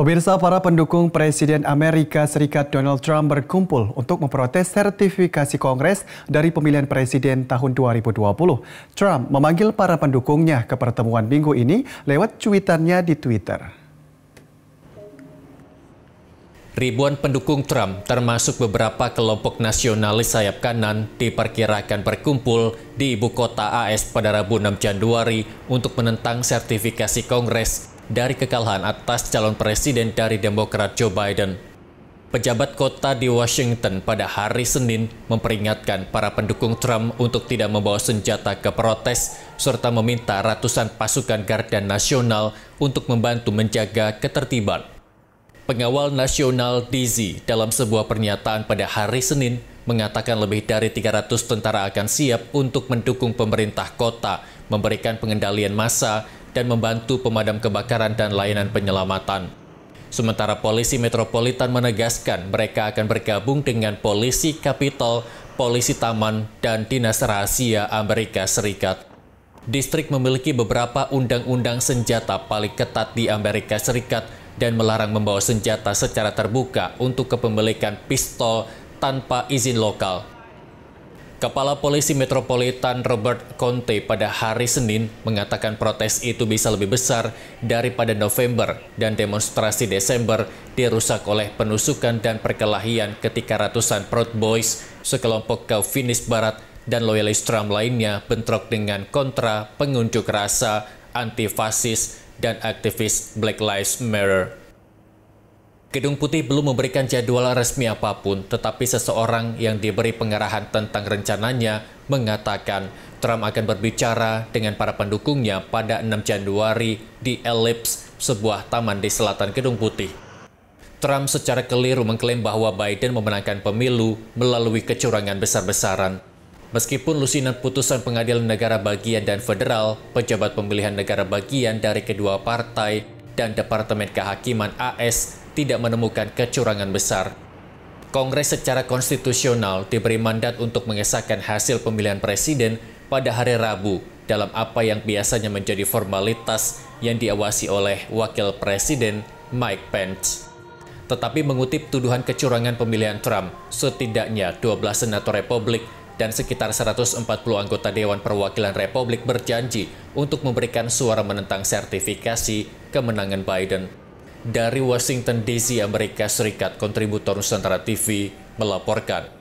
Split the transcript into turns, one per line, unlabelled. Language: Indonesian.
Pemirsa para pendukung Presiden Amerika Serikat Donald Trump berkumpul untuk memprotes sertifikasi Kongres dari pemilihan Presiden tahun 2020. Trump memanggil para pendukungnya ke pertemuan minggu ini lewat cuitannya di Twitter. Ribuan pendukung Trump, termasuk beberapa kelompok nasionalis sayap kanan, diperkirakan berkumpul di ibu kota AS pada Rabu 6 Januari untuk menentang sertifikasi Kongres dari kekalahan atas calon presiden dari Demokrat Joe Biden. Pejabat kota di Washington pada hari Senin memperingatkan para pendukung Trump untuk tidak membawa senjata ke protes serta meminta ratusan pasukan Garda Nasional untuk membantu menjaga ketertiban. Pengawal Nasional Dizzy dalam sebuah pernyataan pada hari Senin mengatakan lebih dari 300 tentara akan siap untuk mendukung pemerintah kota, memberikan pengendalian massa, dan membantu pemadam kebakaran dan layanan penyelamatan. Sementara polisi metropolitan menegaskan mereka akan bergabung dengan polisi kapital, polisi taman, dan dinas rahasia Amerika Serikat. Distrik memiliki beberapa undang-undang senjata paling ketat di Amerika Serikat dan melarang membawa senjata secara terbuka untuk kepemilikan pistol tanpa izin lokal. Kepala Polisi Metropolitan Robert Conte pada hari Senin mengatakan protes itu bisa lebih besar daripada November dan demonstrasi Desember dirusak oleh penusukan dan perkelahian ketika ratusan Proud Boys, sekelompok Calvinis Barat, dan loyalis Trump lainnya bentrok dengan kontra pengunjuk rasa, antifasis, dan aktivis Black Lives Matter. Gedung Putih belum memberikan jadwal resmi apapun, tetapi seseorang yang diberi pengarahan tentang rencananya mengatakan Trump akan berbicara dengan para pendukungnya pada 6 Januari di Ellipse, sebuah taman di selatan Gedung Putih. Trump secara keliru mengklaim bahwa Biden memenangkan pemilu melalui kecurangan besar-besaran. Meskipun lusinan putusan pengadilan negara bagian dan federal, pejabat pemilihan negara bagian dari kedua partai dan Departemen Kehakiman AS tidak menemukan kecurangan besar. Kongres secara konstitusional diberi mandat untuk mengesahkan hasil pemilihan presiden pada hari Rabu dalam apa yang biasanya menjadi formalitas yang diawasi oleh Wakil Presiden Mike Pence tetapi mengutip tuduhan kecurangan pemilihan Trump, setidaknya 12 senator Republik dan sekitar 140 anggota Dewan Perwakilan Republik berjanji untuk memberikan suara menentang sertifikasi kemenangan Biden. Dari Washington DC, Amerika Serikat, kontributor Nusantara TV melaporkan.